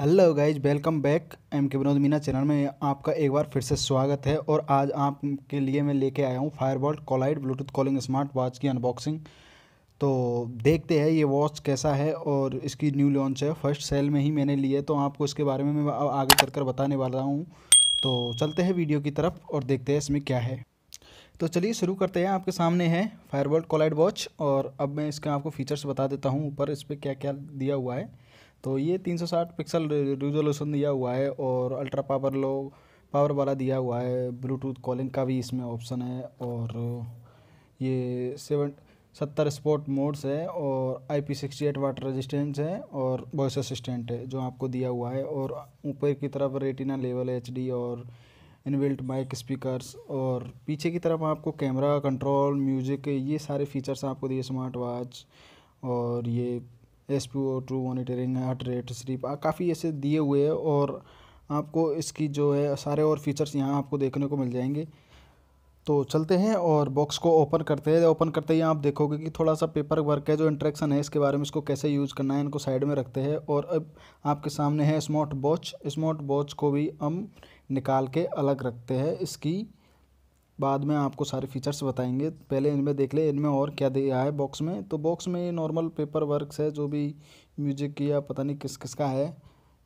hello guys welcome back M K Vinod Meena channel में आपका एक बार फिर से स्वागत है और आज आपके लिए मैं लेके आया हूँ Fireboltt Collide Bluetooth calling smart watch की अनबॉक्सिंग तो देखते हैं ये वॉच कैसा है और इसकी न्यू लॉन्च है फर्स्ट सेल में ही मैंने लिए तो आपको इसके बारे में मैं आगे चल कर बताने वाला हूँ तो चलते हैं वीडियो की तरफ और देखते हैं इसमें क्या है तो चलिए शुरू करते हैं आपके सामने है फायरबॉल्ट कॉलाइड वॉच और अब मैं इसका आपको फीचर्स बता देता हूँ ऊपर इस पर क्या क्या दिया हुआ है तो ये 360 पिक्सल रिजोल्यूशन दिया हुआ है और अल्ट्रा पावर लो पावर वाला दिया हुआ है ब्लूटूथ कॉलिंग का भी इसमें ऑप्शन है और ये सेवन सत्तर स्पोर्ट मोड्स है और I P sixty eight water resistance है और वॉइस असिस्टेंट है जो आपको दिया हुआ है और ऊपर की तरफ रेटिना लेवल एच डी और इनबिल्ट माइक स्पीकर्स और पीछे की तरफ आपको कैमरा कंट्रोल म्यूज़िक ये सारे फीचर्स आपको दिए स्मार्ट वॉच और ये S P O two monitoring heart rate sleep काफ़ी ऐसे दिए हुए हैं और आपको इसकी जो है सारे और फीचर्स यहाँ आपको देखने को मिल जाएंगे तो चलते हैं और बॉक्स को ओपन करते हैं ओपन करते ही आप देखोगे कि थोड़ा सा पेपर वर्क है जो इंट्रैक्शन है इसके बारे में इसको कैसे यूज़ करना है इनको साइड में रखते हैं और अब आपके सामने है स्मार्ट वॉच स्मार्ट वॉच को भी हम निकाल के अलग रखते हैं इसकी बाद में आपको सारे फीचर्स बताएंगे पहले इनमें देख ले इनमें और क्या दिया है बॉक्स में तो बॉक्स में ये नॉर्मल पेपर वर्कस है जो भी म्यूजिक या पता नहीं किस किस का है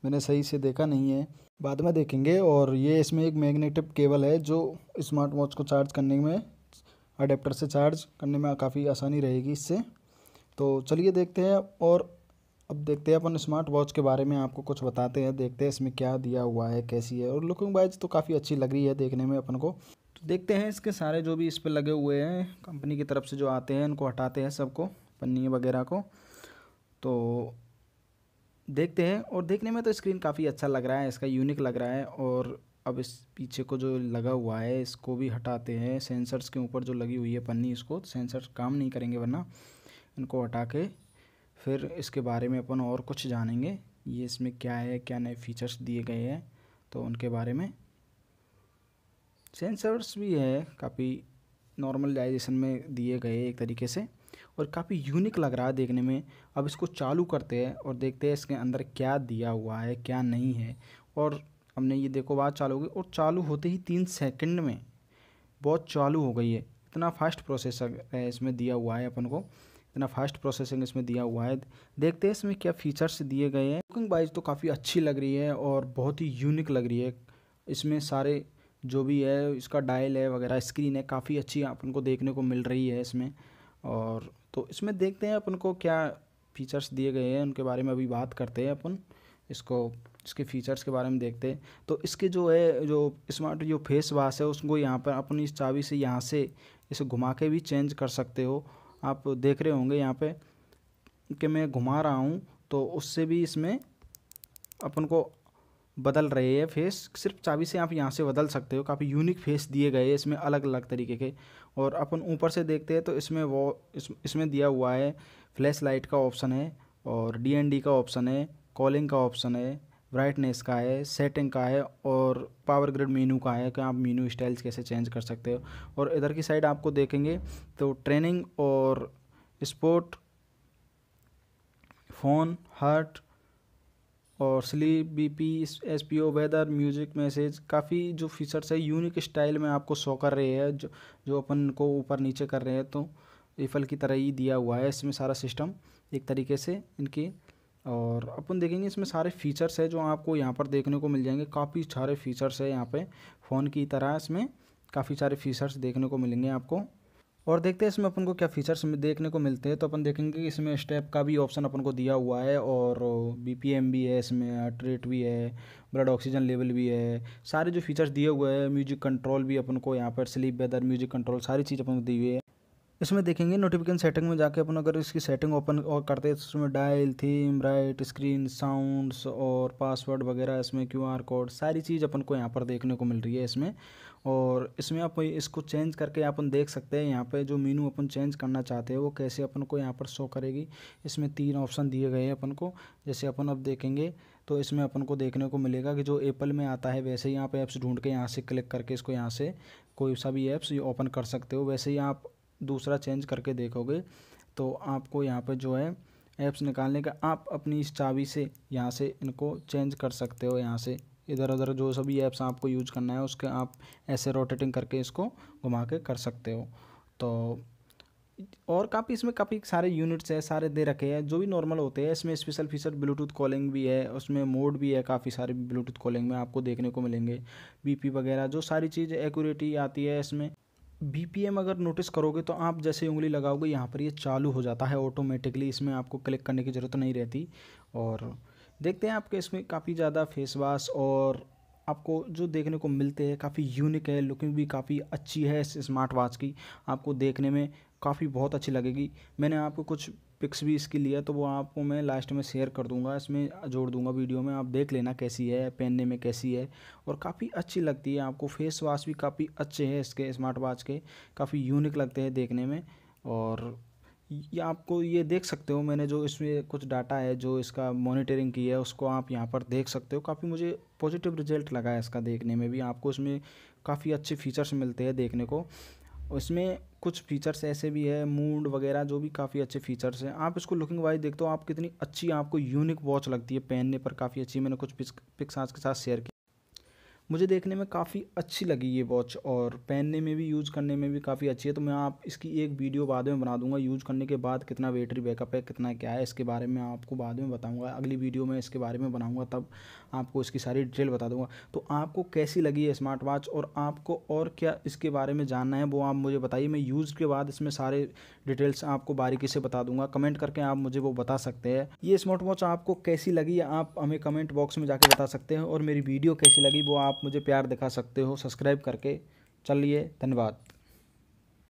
मैंने सही से देखा नहीं है बाद में देखेंगे और ये इसमें एक मैग्नेटिक केबल है जो स्मार्ट वॉच को चार्ज करने में अडेप्टर से चार्ज करने में काफ़ी आसानी रहेगी इससे तो चलिए देखते हैं और अब देखते हैं अपन स्मार्ट वॉच के बारे में आपको कुछ बताते हैं देखते हैं इसमें क्या दिया हुआ है कैसी है और लुकिंग वाइज तो काफ़ी अच्छी लग रही है देखने में अपन को तो देखते हैं इसके सारे जो भी इस पर लगे हुए हैं कंपनी की तरफ से जो आते हैं इनको हटाते हैं सबको पन्नी वगैरह को तो देखते हैं और देखने में तो स्क्रीन काफ़ी अच्छा लग रहा है इसका यूनिक लग रहा है और अब इस पीछे को जो लगा हुआ है इसको भी हटाते हैं सेंसर्स के ऊपर जो लगी हुई है पन्नी इसको सेंसर्स काम नहीं करेंगे वरना इनको हटा के फिर इसके बारे में अपन और कुछ जानेंगे ये इसमें क्या है क्या नए फीचर्स दिए गए हैं तो उनके बारे में सेंसर्स भी है काफ़ी नॉर्मल डाइजेशन में दिए गए एक तरीके से और काफ़ी यूनिक लग रहा है देखने में अब इसको चालू करते हैं और देखते हैं इसके अंदर क्या दिया हुआ है क्या नहीं है और हमने ये देखो बात चालू हो गई और चालू होते ही तीन सेकंड में बहुत चालू हो गई है इतना फास्ट प्रोसेसर है इसमें दिया हुआ है अपन को इतना फास्ट प्रोसेसिंग इसमें दिया हुआ है देखते हैं इसमें क्या फीचर्स दिए गए हैं कुकिंग वाइज तो काफ़ी अच्छी लग रही है और बहुत ही यूनिक लग रही है इसमें सारे जो भी है इसका डायल है वगैरह स्क्रीन है काफ़ी अच्छी अपन को देखने को मिल रही है इसमें और तो इसमें देखते हैं अपन को क्या फीचर्स दिए गए हैं उनके बारे में अभी बात करते हैं अपन इसको इसके फीचर्स के बारे में देखते हैं तो इसके जो है जो स्मार्ट जो फेस वाश है उसको यहाँ पर अपनी इस चाबी से यहाँ से इसे घुमा के भी चेंज कर सकते हो आप देख रहे होंगे यहाँ पे कि मैं घुमा रहा हूँ तो उससे भी इसमें अपन को बदल रहे हैं फेस सिर्फ चाबी से आप यहाँ से बदल सकते हो काफ़ी यूनिक फेस दिए गए हैं इसमें अलग अलग तरीके के और अपन ऊपर से देखते हैं तो इसमें वो इस, इसमें दिया हुआ है फ्लैश लाइट का ऑप्शन है और डी का ऑप्शन है कॉलिंग का ऑप्शन है ब्राइटनेस का है सेटिंग का है और पावर ग्रिड मेनू का है कि आप मेनू स्टाइल्स कैसे चेंज कर सकते हो और इधर की साइड आपको देखेंगे तो ट्रेनिंग और स्पोर्ट फ़ोन हार्ट और sleep B P S P O weather music message काफ़ी जो फीचर्स है यूनिक स्टाइल में आपको शो कर रहे हैं जो जो अपन को ऊपर नीचे कर रहे हैं तो एफल की तरह ही दिया हुआ है इसमें सारा सिस्टम एक तरीके से इनके और अपन देखेंगे इसमें सारे फीचर्स है जो आपको यहाँ पर देखने को मिल जाएंगे काफ़ी सारे फीचर्स है यहाँ पे फ़ोन की तरह इसमें काफ़ी सारे फीचर्स देखने को मिलेंगे आपको और देखते हैं इसमें अपन को क्या फीचर्स देखने को मिलते हैं तो अपन देखेंगे कि इसमें स्टेप का भी ऑप्शन अपन को दिया हुआ है और बी भी है इसमें हार्ट रेट भी है ब्लड ऑक्सीजन लेवल भी है सारे जो फीचर्स दिए हुए हैं म्यूजिक कंट्रोल भी अपन को यहाँ पर स्लीप वेदर म्यूजिक कंट्रोल सारी चीज़ अपन को दी हुई है इसमें देखेंगे नोटिफिकेशन सेटिंग में जाके अपन अगर इसकी सेटिंग ओपन और करते हैं तो इसमें dial theme right screen sounds और पासवर्ड वगैरह इसमें क्यूआर कोड सारी चीज़ अपन को यहाँ पर देखने को मिल रही है इसमें और इसमें आप इसको चेंज करके अपन देख सकते हैं यहाँ पे जो मीनू अपन चेंज करना चाहते हैं वो कैसे अपन को यहाँ पर शो करेगी इसमें तीन ऑप्शन दिए गए हैं अपन को जैसे अपन अब देखेंगे तो इसमें अपन को देखने को मिलेगा कि जो एप्पल में आता है वैसे ही आप ऐप्स ढूंढ के यहाँ से क्लिक करके इसको यहाँ से कोई सा भी ऐप्स ओपन कर सकते हो वैसे ही आप दूसरा चेंज करके देखोगे तो आपको यहाँ पर जो है ऐप्स निकालने का आप अपनी इस चाबी से यहाँ से इनको चेंज कर सकते हो यहाँ से इधर उधर जो सभी ऐप्स आपको यूज करना है उसके आप ऐसे रोटेटिंग करके इसको घुमा के कर सकते हो तो और काफ़ी इसमें काफ़ी सारे यूनिट्स हैं सारे दे रखे हैं जो भी नॉर्मल होते हैं इसमें स्पेशल फीचर ब्लूटूथ कॉलिंग भी है उसमें मोड भी है काफ़ी सारे ब्लूटूथ कॉलिंग में आपको देखने को मिलेंगे बीपी वगैरह जो सारी चीज़ एक्यूरेटी आती है इसमें बीपीएम अगर नोटिस करोगे तो आप जैसे उंगली लगाओगे यहाँ पर ये चालू हो जाता है ऑटोमेटिकली इसमें आपको क्लिक करने की ज़रूरत नहीं रहती और देखते हैं आपके इसमें काफ़ी ज़्यादा फेस वाश और आपको जो देखने को मिलते हैं काफ़ी यूनिक है लुकिंग भी काफ़ी अच्छी है इस स्मार्ट वॉच की आपको देखने में काफ़ी बहुत अच्छी लगेगी मैंने आपको कुछ पिक्स भी इसकी लिया तो वो आपको मैं लास्ट में शेयर कर दूंगा इसमें जोड़ दूंगा वीडियो में आप देख लेना कैसी है पहनने में कैसी है और काफ़ी अच्छी लगती है आपको फेस वाश भी काफ़ी अच्छे हैं इसके स्मार्ट वॉच के काफ़ी यूनिक लगते हैं देखने में और ये आपको ये देख सकते हो मैंने जो इसमें कुछ डाटा है जो इसका मॉनिटरिंग की है उसको आप यहाँ पर देख सकते हो काफ़ी मुझे पॉजिटिव रिजल्ट लगा है इसका देखने में भी आपको इसमें काफ़ी अच्छे फीचर्स मिलते हैं देखने को इसमें कुछ फीचर्स ऐसे भी है मूड वगैरह जो भी काफ़ी अच्छे फीचर्स हैं आप इसको लुकिंग वाइज देखते हो आप कितनी अच्छी आपको यूनिक वॉच लगती है पहनने पर काफ़ी अच्छी मैंने कुछ पिक्स पिक्स आज के साथ शेयर की मुझे देखने में काफ़ी अच्छी लगी ये वॉच और पहनने में भी यूज़ करने में भी काफ़ी अच्छी है तो मैं आप इसकी एक वीडियो बाद में बना दूंगा यूज़ करने के बाद कितना बैटरी बैकअप है कितना क्या है इसके बारे में आपको बाद में बताऊंगा अगली वीडियो में इसके बारे में बनाऊंगा तब आपको इसकी सारी डिटेल बता दूंगा तो आपको कैसी लगी है स्मार्ट वॉच और आपको और क्या इसके बारे में जानना है वो आप मुझे बताइए मैं यूज़ के बाद इसमें सारे डिटेल्स आपको बारीकी से बता दूंगा कमेंट करके आप मुझे वो बता सकते हैं ये स्मार्ट वॉच आपको कैसी लगी आप हमें कमेंट बॉक्स में जाके बता सकते हैं और मेरी वीडियो कैसी लगी वो आप आप मुझे प्यार दिखा सकते हो सब्सक्राइब करके चलिए धन्यवाद